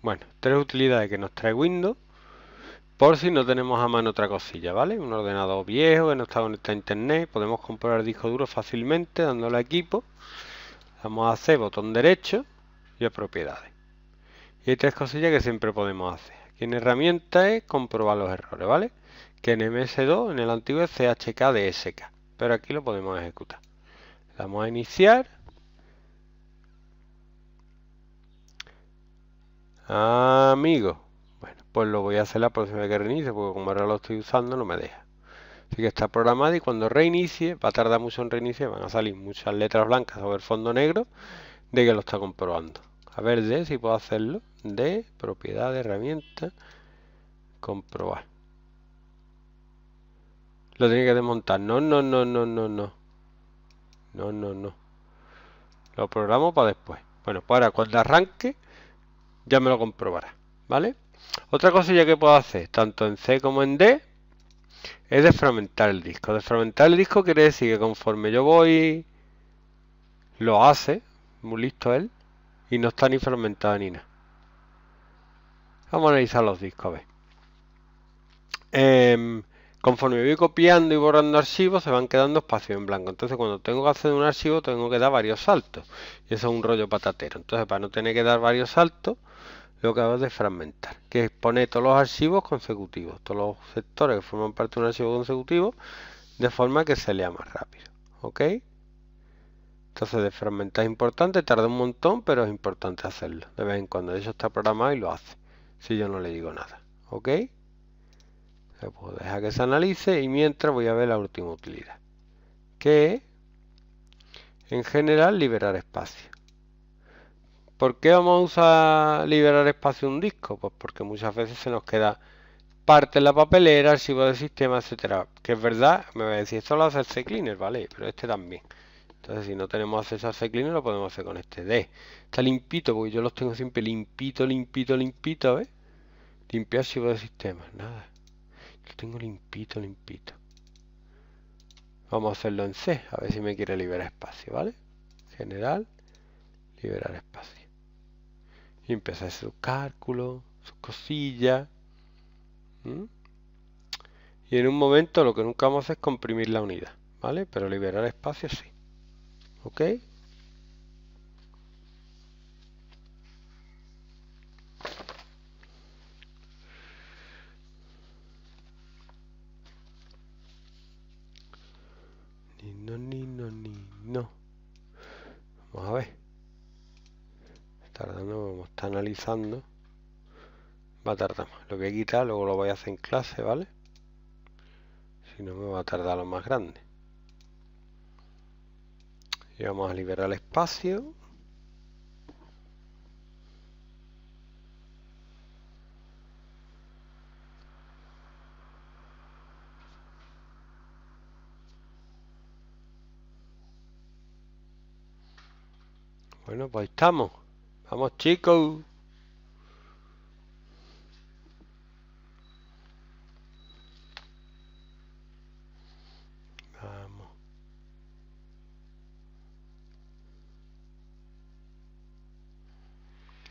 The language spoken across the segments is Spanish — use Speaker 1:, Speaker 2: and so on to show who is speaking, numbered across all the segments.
Speaker 1: Bueno, tres utilidades que nos trae Windows por si no tenemos a mano otra cosilla, ¿vale? Un ordenador viejo que no está conectado a internet, podemos comprobar disco duro fácilmente dándole a equipo. Vamos a hacer botón derecho y a propiedades. Y hay tres cosillas que siempre podemos hacer. Aquí en herramienta es comprobar los errores, ¿vale? Que en MS2, en el antiguo es CHK pero aquí lo podemos ejecutar. Vamos a iniciar Amigo. Bueno, pues lo voy a hacer la próxima vez que reinicie, porque como ahora lo estoy usando no me deja. Así que está programado y cuando reinicie, va a tardar mucho en reiniciar, van a salir muchas letras blancas sobre el fondo negro de que lo está comprobando. A ver de si puedo hacerlo. De propiedad de herramienta. Comprobar. Lo tiene que desmontar. No, no, no, no, no, no. No, no, no. Lo programo para después. Bueno, para pues cuando arranque ya me lo comprobará, ¿vale? Otra cosa ya que puedo hacer, tanto en C como en D, es desfragmentar el disco. Desfragmentar el disco quiere decir que conforme yo voy, lo hace, muy listo él, y no está ni fragmentado ni nada. Vamos a analizar los discos, a em, Conforme voy copiando y borrando archivos, se van quedando espacios en blanco. Entonces, cuando tengo que hacer un archivo, tengo que dar varios saltos. Y eso es un rollo patatero. Entonces, para no tener que dar varios saltos, lo que hago es de fragmentar, que es todos los archivos consecutivos, todos los sectores que forman parte de un archivo consecutivo, de forma que se lea más rápido. ¿Ok? Entonces, de fragmentar es importante, tarda un montón, pero es importante hacerlo. De vez en cuando, de está programado y lo hace. Si yo no le digo nada. ¿Ok? puedo dejar que se analice y mientras voy a ver la última utilidad. Que en general liberar espacio. ¿Por qué vamos a liberar espacio un disco? Pues porque muchas veces se nos queda parte en la papelera, archivo del sistema, etcétera. Que es verdad, me va a decir, esto lo hace el cleaner, ¿vale? Pero este también. Entonces, si no tenemos acceso a cleaner, lo podemos hacer con este D. Está limpito, porque yo los tengo siempre limpito, limpito, limpito, ¿ves? Limpiar archivo de sistema, nada tengo limpito, limpito. Vamos a hacerlo en C, a ver si me quiere liberar espacio, ¿vale? General, liberar espacio. Y empezar su cálculo, sus cosillas. Y en un momento lo que nunca vamos a hacer es comprimir la unidad, ¿vale? Pero liberar espacio sí. ¿Ok? va a tardar más. Lo que quitar, luego lo voy a hacer en clase, ¿vale? Si no me va a tardar lo más grande. Y vamos a liberar el espacio. Bueno, pues estamos. Vamos chicos.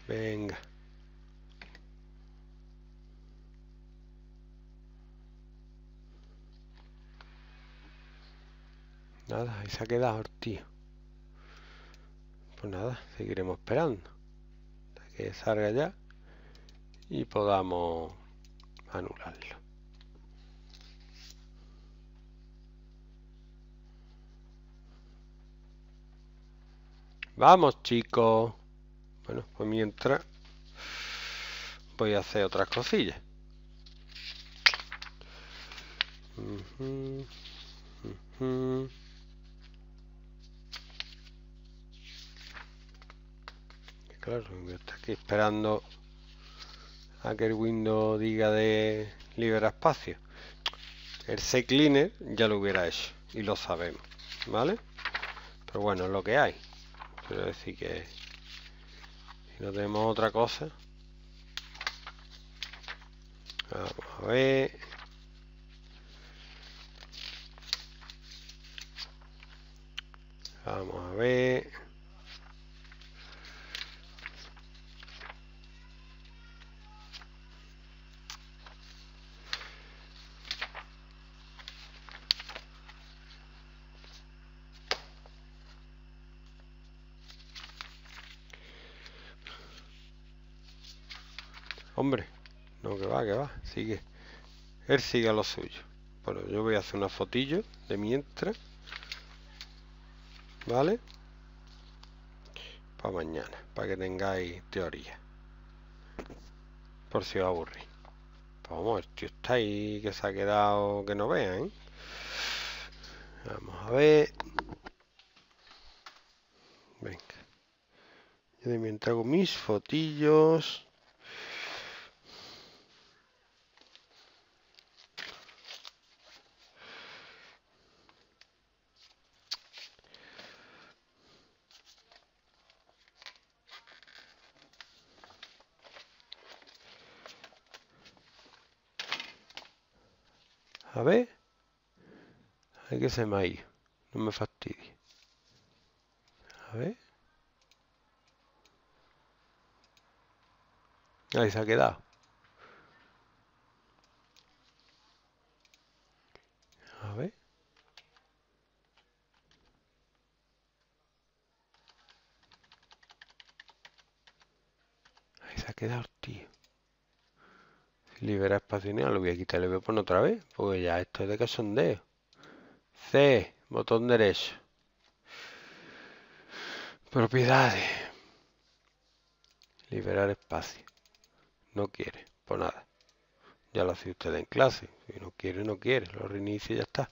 Speaker 1: Venga. Nada, ahí se ha quedado Pues nada, seguiremos esperando. Hasta que salga ya y podamos anularlo. Vamos chicos. Bueno, pues mientras voy a hacer otras cosillas. Claro, voy a aquí esperando a que el window diga de libera espacio. El C-Cleaner ya lo hubiera hecho y lo sabemos, ¿vale? Pero bueno, es lo que hay. Quiero decir que si no tenemos otra cosa vamos a ver vamos a ver Hombre, no, que va, que va, sigue. Él sigue a lo suyo. Bueno, yo voy a hacer una fotillo de mientras. ¿Vale? Para mañana, para que tengáis teoría. Por si os aburrís. Pues vamos, el tío está ahí, que se ha quedado, que no vean. ¿eh? Vamos a ver. Venga. Yo de mientras hago mis fotillos. A ver. Hay que se me ha ido. No me fastidie. A ver. Ahí se ha quedado. A ver. Ahí se ha quedado Liberar espacio Lo voy a quitar le lo voy a poner otra vez. Porque ya esto es de sondeo. C. Botón derecho. Propiedades. Liberar espacio. No quiere. por pues nada. Ya lo hace usted en clase. Si no quiere, no quiere. Lo reinicio y ya está.